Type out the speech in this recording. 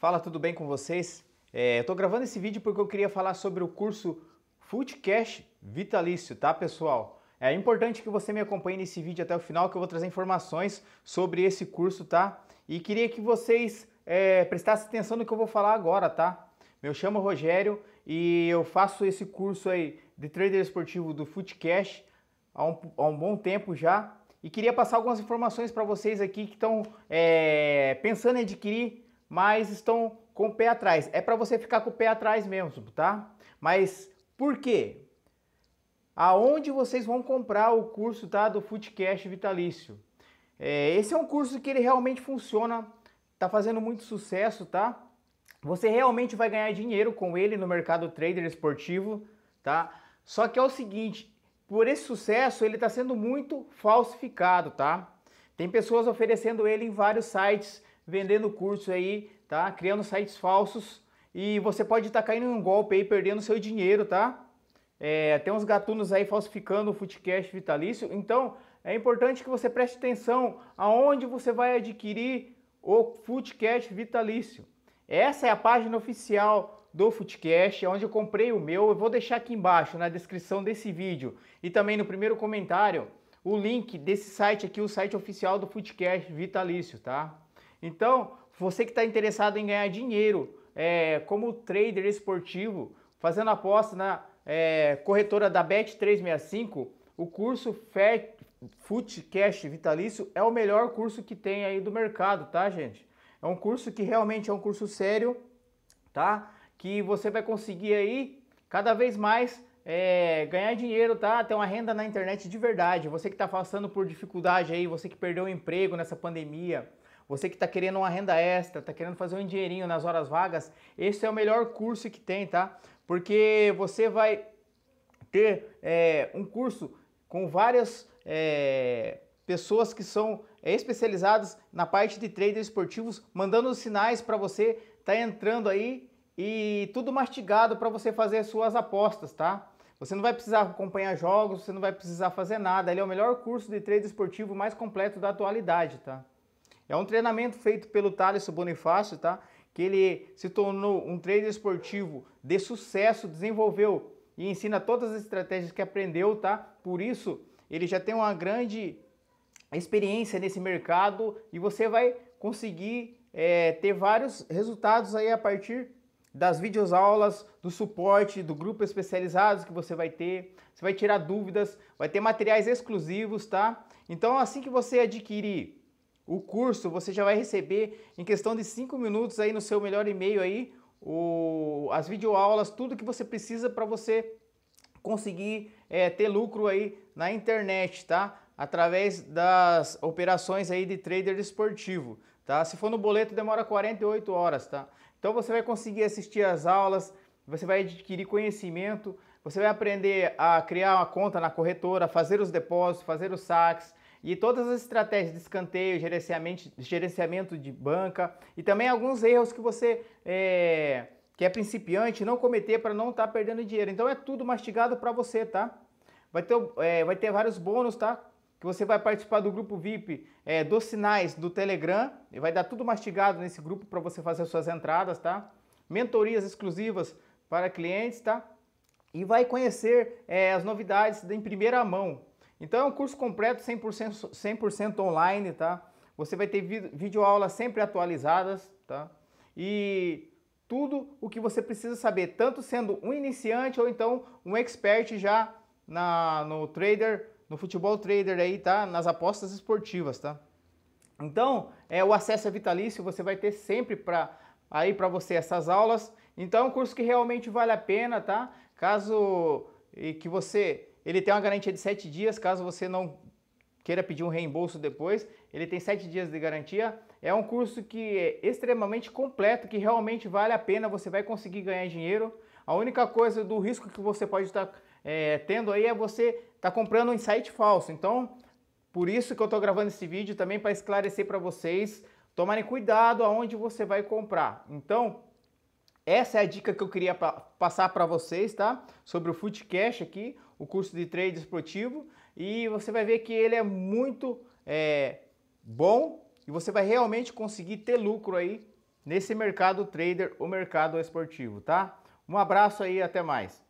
Fala, tudo bem com vocês? É, eu tô gravando esse vídeo porque eu queria falar sobre o curso futcash Vitalício, tá pessoal? É importante que você me acompanhe nesse vídeo até o final que eu vou trazer informações sobre esse curso, tá? E queria que vocês é, prestassem atenção no que eu vou falar agora, tá? meu chamo Rogério e eu faço esse curso aí de trader esportivo do futcash há um, há um bom tempo já. E queria passar algumas informações para vocês aqui que estão é, pensando em adquirir mas estão com o pé atrás. É para você ficar com o pé atrás mesmo, tá? Mas por quê? Aonde vocês vão comprar o curso tá, do Foodcast Vitalício? É, esse é um curso que ele realmente funciona, tá fazendo muito sucesso, tá? Você realmente vai ganhar dinheiro com ele no mercado trader esportivo, tá? Só que é o seguinte, por esse sucesso ele está sendo muito falsificado, tá? Tem pessoas oferecendo ele em vários sites vendendo curso aí, tá? Criando sites falsos e você pode estar tá caindo em um golpe aí, perdendo seu dinheiro, tá? É, tem uns gatunos aí falsificando o footcast vitalício. Então, é importante que você preste atenção aonde você vai adquirir o footcast vitalício. Essa é a página oficial do Footcast, é onde eu comprei o meu. Eu vou deixar aqui embaixo na descrição desse vídeo e também no primeiro comentário o link desse site aqui, o site oficial do Footcast Vitalício, tá? Então, você que está interessado em ganhar dinheiro é, como trader esportivo, fazendo aposta na é, corretora da Bet365, o curso Fair Foot Cash Vitalício é o melhor curso que tem aí do mercado, tá, gente? É um curso que realmente é um curso sério, tá? Que você vai conseguir aí cada vez mais é, ganhar dinheiro, tá? Ter uma renda na internet de verdade. Você que está passando por dificuldade aí, você que perdeu o emprego nessa pandemia, você que está querendo uma renda extra, está querendo fazer um dinheirinho nas horas vagas, esse é o melhor curso que tem, tá? Porque você vai ter é, um curso com várias é, pessoas que são é, especializadas na parte de traders esportivos, mandando sinais para você tá entrando aí e tudo mastigado para você fazer suas apostas, tá? Você não vai precisar acompanhar jogos, você não vai precisar fazer nada. Ele é o melhor curso de trade esportivo mais completo da atualidade, tá? É um treinamento feito pelo Thales Bonifácio, tá? Que ele se tornou um trader esportivo de sucesso, desenvolveu e ensina todas as estratégias que aprendeu, tá? Por isso, ele já tem uma grande experiência nesse mercado e você vai conseguir é, ter vários resultados aí a partir das videoaulas, do suporte, do grupo especializado que você vai ter. Você vai tirar dúvidas, vai ter materiais exclusivos, tá? Então, assim que você adquirir o curso você já vai receber em questão de 5 minutos aí no seu melhor e-mail aí, o, as videoaulas, tudo que você precisa para você conseguir é, ter lucro aí na internet, tá? Através das operações aí de trader esportivo, tá? Se for no boleto demora 48 horas, tá? Então você vai conseguir assistir as aulas, você vai adquirir conhecimento, você vai aprender a criar uma conta na corretora, fazer os depósitos, fazer os saques, e todas as estratégias de escanteio, gerenciamento, gerenciamento de banca e também alguns erros que você é, que é principiante não cometer para não estar tá perdendo dinheiro. Então é tudo mastigado para você, tá? Vai ter, é, vai ter vários bônus, tá? que você vai participar do grupo VIP é, dos sinais do Telegram e vai dar tudo mastigado nesse grupo para você fazer suas entradas, tá? Mentorias exclusivas para clientes, tá? E vai conhecer é, as novidades em primeira mão, então é um curso completo 100%, 100 online, tá? Você vai ter videoaulas sempre atualizadas, tá? E tudo o que você precisa saber, tanto sendo um iniciante ou então um expert já na, no trader, no futebol trader aí, tá? Nas apostas esportivas, tá? Então, é, o acesso é vitalício, você vai ter sempre para aí para você essas aulas. Então, é um curso que realmente vale a pena, tá? Caso e que você ele tem uma garantia de 7 dias, caso você não queira pedir um reembolso depois. Ele tem 7 dias de garantia. É um curso que é extremamente completo, que realmente vale a pena, você vai conseguir ganhar dinheiro. A única coisa do risco que você pode estar tá, é, tendo aí é você estar tá comprando um site falso. Então, por isso que eu estou gravando esse vídeo também para esclarecer para vocês tomarem cuidado aonde você vai comprar. Então, essa é a dica que eu queria passar para vocês, tá? Sobre o Footcash aqui, o curso de trade esportivo. E você vai ver que ele é muito é, bom e você vai realmente conseguir ter lucro aí nesse mercado trader, o mercado esportivo, tá? Um abraço aí, até mais.